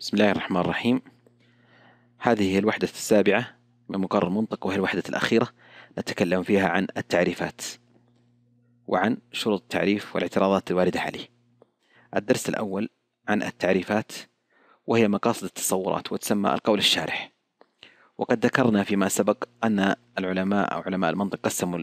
بسم الله الرحمن الرحيم هذه هي الوحدة السابعة من مقرر المنطق وهي الوحدة الأخيرة نتكلم فيها عن التعريفات وعن شروط التعريف والاعتراضات الواردة عليه الدرس الأول عن التعريفات وهي مقاصد التصورات وتسمى القول الشارح وقد ذكرنا فيما سبق أن العلماء أو علماء المنطق قسموا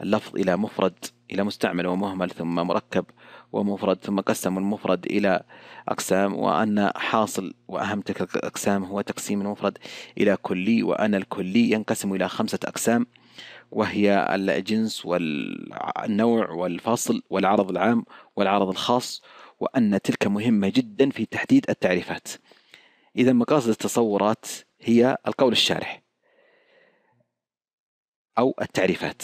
اللفظ إلى مفرد إلى مستعمل ومهمل ثم مركب ومفرد ثم قسم المفرد إلى أقسام وأن حاصل وأهم تلك الأقسام هو تقسيم المفرد إلى كلي وأن الكلي ينقسم إلى خمسة أقسام وهي الجنس والنوع والفصل والعرض العام والعرض الخاص وأن تلك مهمة جدا في تحديد التعريفات إذا مقاصد التصورات هي القول الشارح أو التعريفات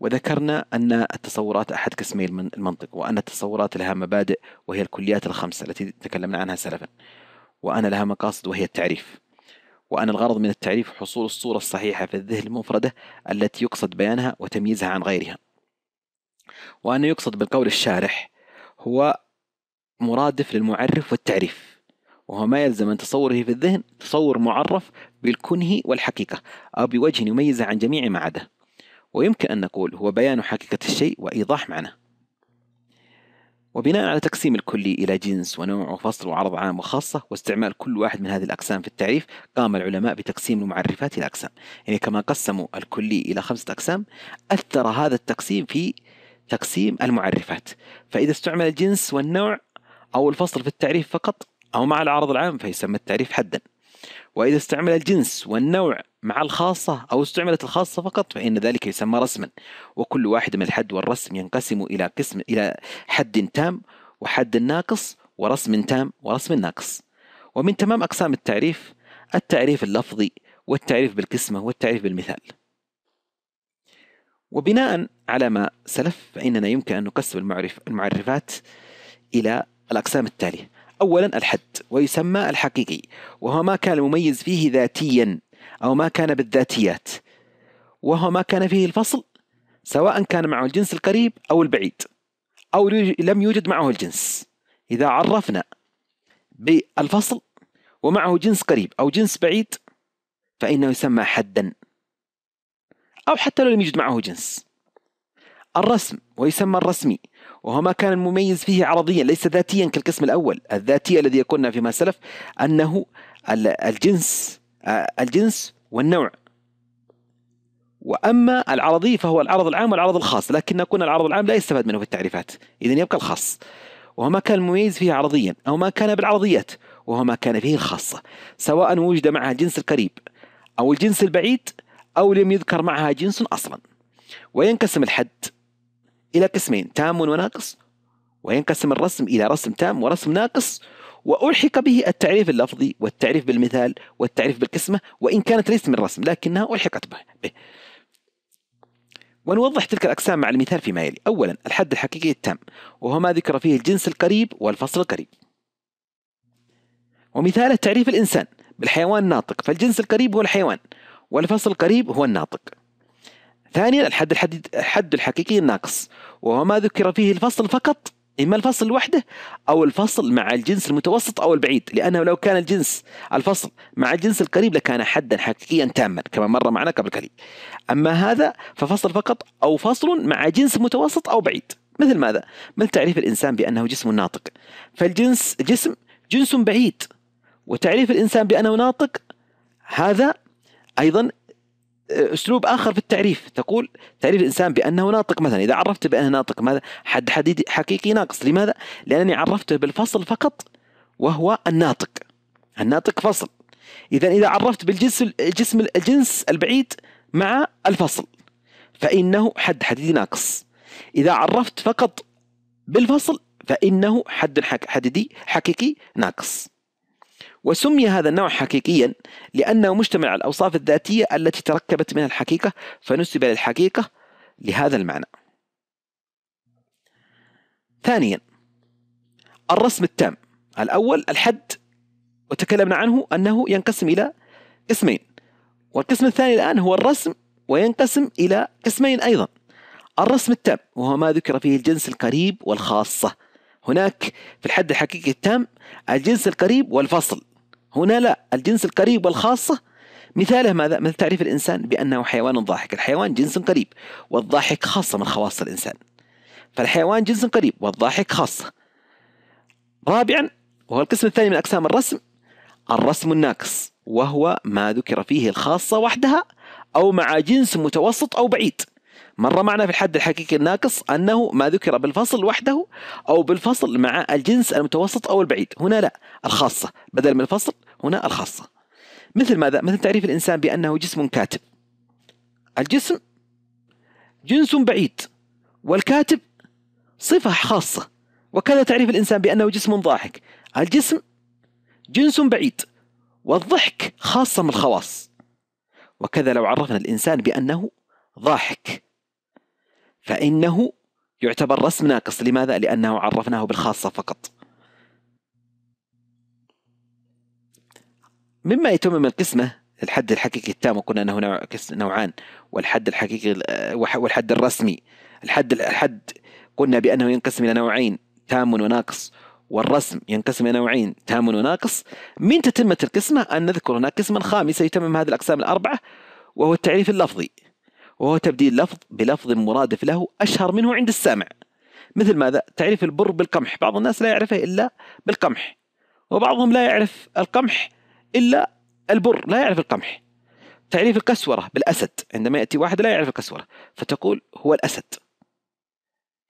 وذكرنا أن التصورات أحد قسمي المنطق وأن التصورات لها مبادئ وهي الكليات الخمسة التي تكلمنا عنها سلفا وأن لها مقاصد وهي التعريف وأن الغرض من التعريف حصول الصورة الصحيحة في الذهن المفردة التي يقصد بيانها وتمييزها عن غيرها وأن يقصد بالقول الشارح هو مرادف للمعرف والتعريف وهو ما يلزم من تصوره في الذهن تصور معرف بالكنه والحقيقة أو بوجه يميزه عن جميع ما عداه ويمكن أن نقول هو بيان حقيقة الشيء وإيضاح معناه وبناء على تقسيم الكلي إلى جنس ونوع وفصل وعرض عام وخاصة واستعمال كل واحد من هذه الأقسام في التعريف قام العلماء بتقسيم المعرفات إلى أقسام يعني كما قسموا الكلي إلى خمسة أقسام أثر هذا التقسيم في تقسيم المعرفات فإذا استعمل الجنس والنوع أو الفصل في التعريف فقط أو مع العرض العام فيسمى التعريف حدا وإذا استعمل الجنس والنوع مع الخاصة أو استعملت الخاصة فقط فإن ذلك يسمى رسما وكل واحد من الحد والرسم ينقسم إلى قسم إلى حد تام وحد ناقص ورسم تام ورسم ناقص ومن تمام أقسام التعريف التعريف اللفظي والتعريف بالقسمة والتعريف بالمثال وبناء على ما سلف فإننا يمكن أن نقسم المعرف المعرفات إلى الأقسام التالية أولا الحد ويسمى الحقيقي وهو ما كان المميز فيه ذاتيا أو ما كان بالذاتيات وهو ما كان فيه الفصل سواء كان معه الجنس القريب أو البعيد أو لم يوجد معه الجنس إذا عرفنا بالفصل ومعه جنس قريب أو جنس بعيد فإنه يسمى حدا أو حتى لو لم يوجد معه جنس الرسم ويسمى الرسمي وهو ما كان المميز فيه عرضيا ليس ذاتيا كالقسم الأول الذاتية الذي يقولنا فيما سلف أنه الجنس آه، الجنس والنوع واما العرضي فهو العرض العام والعرض الخاص لكن قلنا العرض العام لا يستفاد منه في التعريفات اذا يبقى الخاص وهو ما كان المميز فيه عرضيا او ما كان بالعرضيات وهو ما كان فيه الخاصه سواء وجد معها الجنس القريب او الجنس البعيد او لم يذكر معها جنس اصلا وينقسم الحد الى قسمين تام وناقص وينقسم الرسم الى رسم تام ورسم ناقص وألحق به التعريف اللفظي والتعريف بالمثال والتعريف بالقسمة وإن كانت ليست من الرسم لكنها ألحقت به ونوضح تلك الأقسام مع المثال فيما يلي أولا الحد الحقيقي التام وهو ما ذكر فيه الجنس القريب والفصل القريب ومثاله تعريف الإنسان بالحيوان الناطق فالجنس القريب هو الحيوان والفصل القريب هو الناطق ثانيا الحد الحد الحد الحقيقي الناقص وهو ما ذكر فيه الفصل فقط إما الفصل لوحده أو الفصل مع الجنس المتوسط أو البعيد لأنه لو كان الجنس الفصل مع الجنس القريب لكان حدا حقيقيا تاما كما مر معنا قبل قليل أما هذا ففصل فقط أو فصل مع جنس متوسط أو بعيد مثل ماذا؟ مثل تعريف الإنسان بأنه جسم ناطق فالجنس جسم جنس بعيد وتعريف الإنسان بأنه ناطق هذا أيضا اسلوب اخر في التعريف تقول تعريف الانسان بانه ناطق مثلا اذا عرفت بانه ناطق ماذا حد حديدي حقيقي ناقص لماذا لانني عرفته بالفصل فقط وهو الناطق الناطق فصل اذا اذا عرفت بالجنس الجسم الجنس البعيد مع الفصل فانه حد حديدي ناقص اذا عرفت فقط بالفصل فانه حد حديدي حقيقي ناقص وسمي هذا النوع حقيقيا لأنه مجتمع على الأوصاف الذاتية التي تركبت منها الحقيقة فنسب للحقيقة لهذا المعنى ثانيا الرسم التام الأول الحد وتكلمنا عنه أنه ينقسم إلى قسمين والقسم الثاني الآن هو الرسم وينقسم إلى قسمين أيضا الرسم التام وهو ما ذكر فيه الجنس القريب والخاصة هناك في الحد الحقيقي التام الجنس القريب والفصل هنا لا الجنس القريب والخاصة مثاله ماذا؟ مثل تعريف الإنسان بأنه حيوان ضاحك الحيوان جنس قريب والضاحك خاصة من خواص الإنسان فالحيوان جنس قريب والضاحك خاصة رابعا وهو القسم الثاني من أقسام الرسم الرسم الناقص وهو ما ذكر فيه الخاصة وحدها أو مع جنس متوسط أو بعيد مر معنا في الحد الحقيقي الناقص أنه ما ذكر بالفصل وحده أو بالفصل مع الجنس المتوسط أو البعيد هنا لا الخاصة بدل من الفصل هنا الخاصة مثل ماذا؟ مثل تعريف الإنسان بأنه جسم كاتب الجسم جنس بعيد والكاتب صفة خاصة وكذا تعريف الإنسان بأنه جسم ضاحك الجسم جنس بعيد والضحك خاصة من الخواص وكذا لو عرفنا الإنسان بأنه ضاحك فإنه يعتبر رسم ناقص لماذا؟ لأنه عرفناه بالخاصة فقط مما يتمم القسمة الحد الحقيقي التام وقلنا أنه نوعان والحد الحقيقي والحد الرسمي الحد الحد قلنا بأنه ينقسم إلى نوعين تام وناقص والرسم ينقسم إلى نوعين تام وناقص من تتمة القسمة أن نذكر هناك قسما خامسا يتمم هذه الأقسام الأربعة وهو التعريف اللفظي وهو تبديل لفظ بلفظ مرادف له أشهر منه عند السامع مثل ماذا؟ تعريف البر بالقمح بعض الناس لا يعرفه إلا بالقمح وبعضهم لا يعرف القمح إلا البر لا يعرف القمح تعريف الكسورة بالأسد عندما يأتي واحد لا يعرف الكسورة فتقول هو الأسد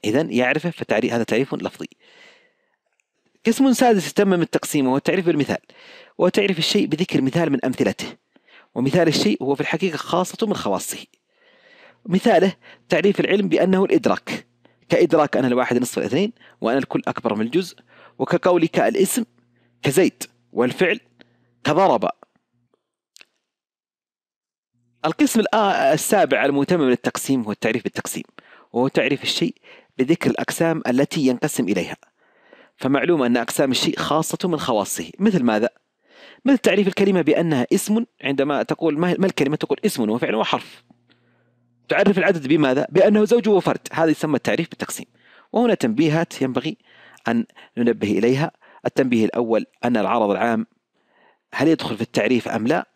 إذا يعرفه فتعريف هذا تعريف لفظي قسم سادس يتمم التقسيم وهو التعريف بالمثال وهو تعريف الشيء بذكر مثال من أمثلته ومثال الشيء هو في الحقيقة خاصة من خواصه مثاله تعريف العلم بأنه الإدراك كإدراك أن الواحد نصف الاثنين وأن الكل أكبر من الجزء وكقولك الاسم كزيد والفعل كضرب القسم السابع من التقسيم هو التعريف بالتقسيم وهو تعريف الشيء بذكر الأقسام التي ينقسم إليها فمعلوم أن أقسام الشيء خاصة من خواصه مثل ماذا؟ مثل تعريف الكلمة بأنها اسم عندما تقول ما الكلمة تقول اسم وفعل وحرف تعرف العدد بماذا؟ بأنه زوج وفرد هذا يسمى التعريف بالتقسيم وهنا تنبيهات ينبغي أن ننبه إليها التنبيه الأول أن العرض العام هل يدخل في التعريف أم لا؟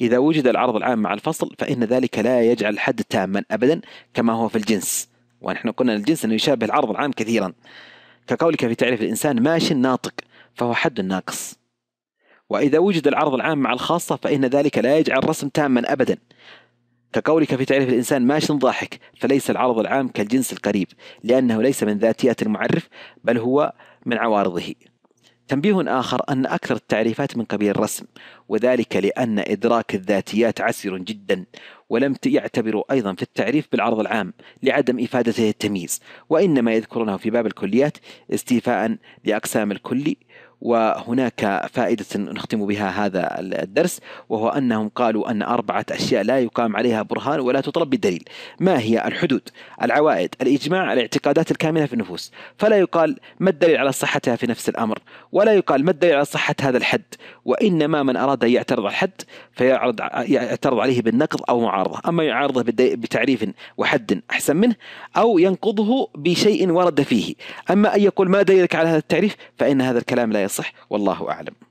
إذا وجد العرض العام مع الفصل فإن ذلك لا يجعل الحد تاما أبدا كما هو في الجنس ونحن قلنا الجنس أنه يشابه العرض العام كثيرا كقولك في تعريف الإنسان ماش ناطق فهو حد ناقص وإذا وجد العرض العام مع الخاصة فإن ذلك لا يجعل الرسم تاما أبدا كقولك في تعريف الإنسان ماش ضاحك فليس العرض العام كالجنس القريب لأنه ليس من ذاتيات المعرف بل هو من عوارضه تنبيه آخر أن أكثر التعريفات من قبيل الرسم وذلك لأن إدراك الذاتيات عسر جدا ولم يعتبروا أيضا في التعريف بالعرض العام لعدم إفادته التمييز وإنما يذكرونه في باب الكليات استيفاء لأقسام الكلي وهناك فائدة نختم بها هذا الدرس وهو أنهم قالوا أن أربعة أشياء لا يقام عليها برهان ولا تطلب بالدليل ما هي الحدود العوائد الإجماع الاعتقادات الكامنة في النفوس فلا يقال ما الدليل على صحتها في نفس الأمر ولا يقال ما الدليل على صحة هذا الحد وإنما من أراد أراد أن يعترض على حد فيعرض يعترض عليه بالنقض أو معارضة أما يعارضه بتعريف وحد أحسن منه أو ينقضه بشيء ورد فيه أما أن يقول ما دليلك على هذا التعريف فإن هذا الكلام لا يصح والله أعلم